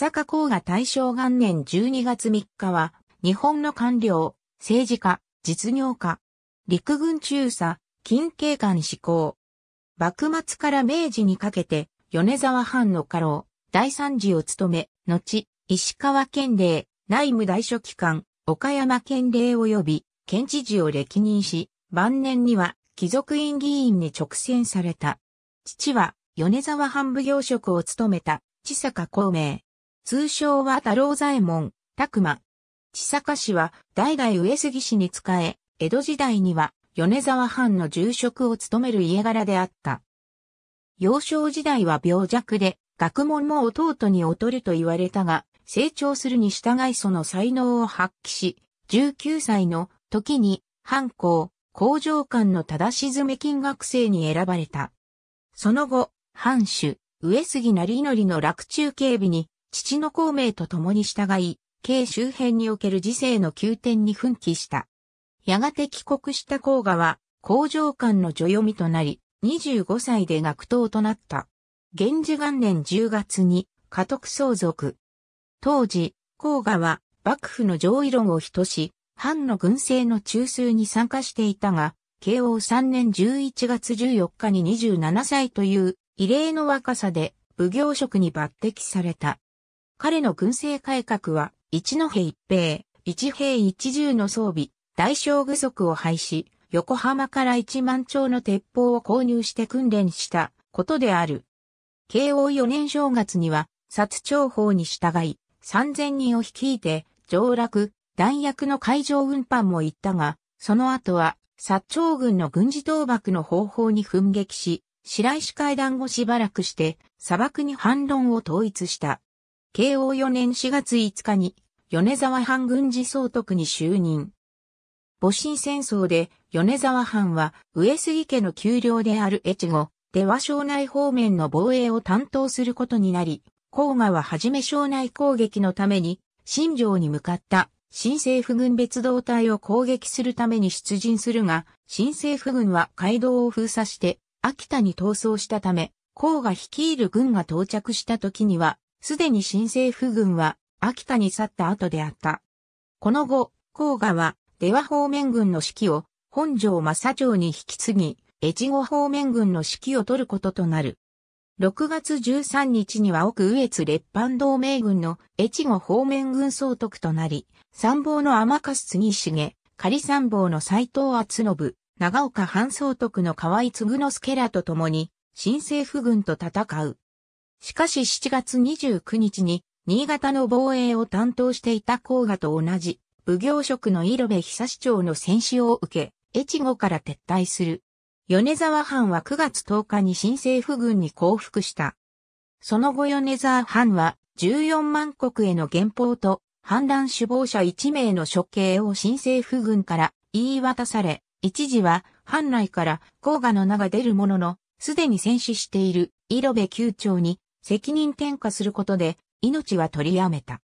坂公が大正元年12月3日は、日本の官僚、政治家、実業家、陸軍中佐、近景官志向。幕末から明治にかけて、米沢藩の家老、大参事を務め、後、石川県令、内務大書記官、岡山県令及び、県知事を歴任し、晩年には、貴族院議員に直選された。父は、米沢藩奉行職を務めた、千坂孔明。通称は太郎左衛門、拓馬。千坂氏は代々上杉氏に仕え、江戸時代には米沢藩の住職を務める家柄であった。幼少時代は病弱で、学問も弟に劣ると言われたが、成長するに従いその才能を発揮し、19歳の時に、藩校、工場間の正し詰め金学生に選ばれた。その後、藩主、上杉成祈の落中警備に父の孔明と共に従い、京周辺における時世の宮転に奮起した。やがて帰国した甲賀は、工場官の女読みとなり、25歳で学頭となった。源氏元年10月に、家督相続。当時、甲賀は、幕府の上位論を人し、藩の軍政の中枢に参加していたが、慶応3年11月14日に27歳という、異例の若さで、奉行職に抜擢された。彼の軍政改革は、一の兵一平、一兵一銃の装備、大小具足を廃止、横浜から一万丁の鉄砲を購入して訓練したことである。慶応4年正月には、薩長法に従い、三千人を率いて、上洛、弾薬の海上運搬も行ったが、その後は、薩長軍の軍事倒幕の方法に奮撃し、白石会談をしばらくして、砂漠に反論を統一した。慶応4年4月5日に、米沢藩軍事総督に就任。戊辰戦争で、米沢藩は、上杉家の丘陵である越後、では省内方面の防衛を担当することになり、甲賀ははじめ省内攻撃のために、新城に向かった新政府軍別動隊を攻撃するために出陣するが、新政府軍は街道を封鎖して、秋田に逃走したため、甲賀率いる軍が到着した時には、すでに新政府軍は秋田に去った後であった。この後、甲賀は出羽方面軍の指揮を本城正城に引き継ぎ、越後方面軍の指揮を取ることとなる。6月13日には奥上越列藩同盟軍の越後方面軍総督となり、参謀の天笠杉重、仮参謀の斎藤厚信、長岡藩総督の河合嗣之助らと共に、新政府軍と戦う。しかし7月29日に新潟の防衛を担当していた甲賀と同じ、武行職の色部久市長の戦死を受け、越後から撤退する。米沢藩は9月10日に新政府軍に降伏した。その後米沢藩は14万国への原報と反乱首謀者1名の処刑を新政府軍から言い渡され、一時は藩内から甲賀の名が出るものの、すでに戦死している色部宮長に責任転嫁することで、命は取りやめた。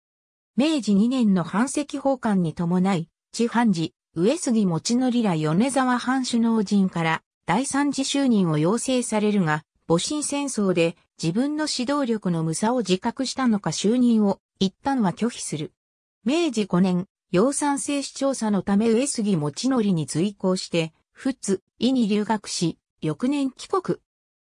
明治2年の藩籍奉還に伴い、地藩寺、上杉持則ら米沢藩主脳人から第三次就任を要請されるが、戊辰戦争で自分の指導力の無差を自覚したのか就任を一旦は拒否する。明治5年、養蚕製紙調査のため上杉持則に随行して、仏、伊に留学し、翌年帰国。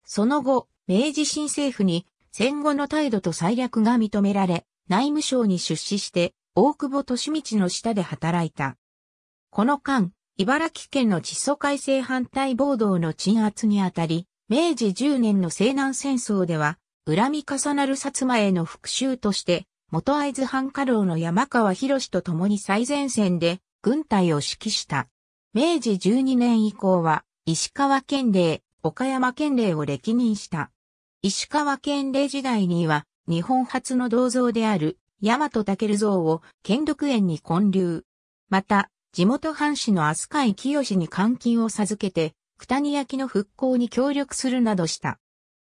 その後、明治新政府に戦後の態度と最悪が認められ、内務省に出資して、大久保利道の下で働いた。この間、茨城県の地素改正反対暴動の鎮圧にあたり、明治10年の西南戦争では、恨み重なる薩摩への復讐として、元会津藩家老の山川博と共に最前線で軍隊を指揮した。明治12年以降は、石川県令、岡山県令を歴任した。石川県令時代には、日本初の銅像である、大和武像を兼六園に建立。また、地元藩士の飛鳥井清に監禁を授けて、九谷焼の復興に協力するなどした。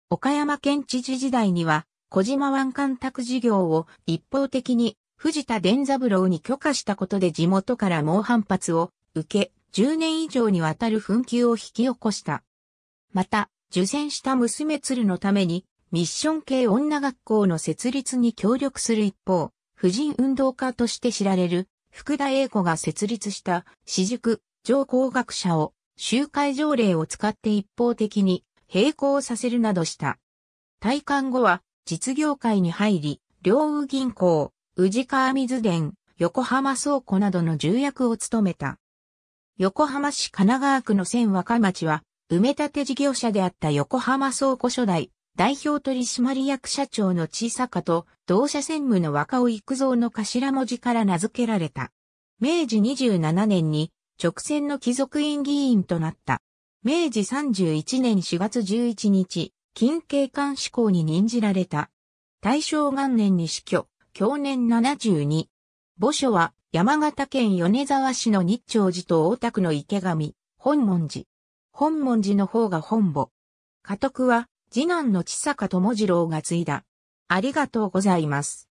岡山県知事時代には、小島湾干拓事業を一方的に藤田伝三郎に許可したことで地元から猛反発を受け、10年以上にわたる紛糾を引き起こした。また、受選した娘鶴のために、ミッション系女学校の設立に協力する一方、婦人運動家として知られる、福田栄子が設立した、私塾、上皇学者を、集会条例を使って一方的に、並行させるなどした。退官後は、実業界に入り、両右銀行、宇治川水田、横浜倉庫などの重役を務めた。横浜市神奈川区の千若町は、埋め立て事業者であった横浜倉庫初代、代表取締役社長の小坂と、同社専務の若尾育造の頭文字から名付けられた。明治27年に、直線の貴族院議員となった。明治31年4月11日、近景官志向に任じられた。大正元年に死去、享年72。墓所は山形県米沢市の日朝寺と大田区の池上、本門寺。本門寺の方が本母。家督は、次男の千坂智次郎が継いだ。ありがとうございます。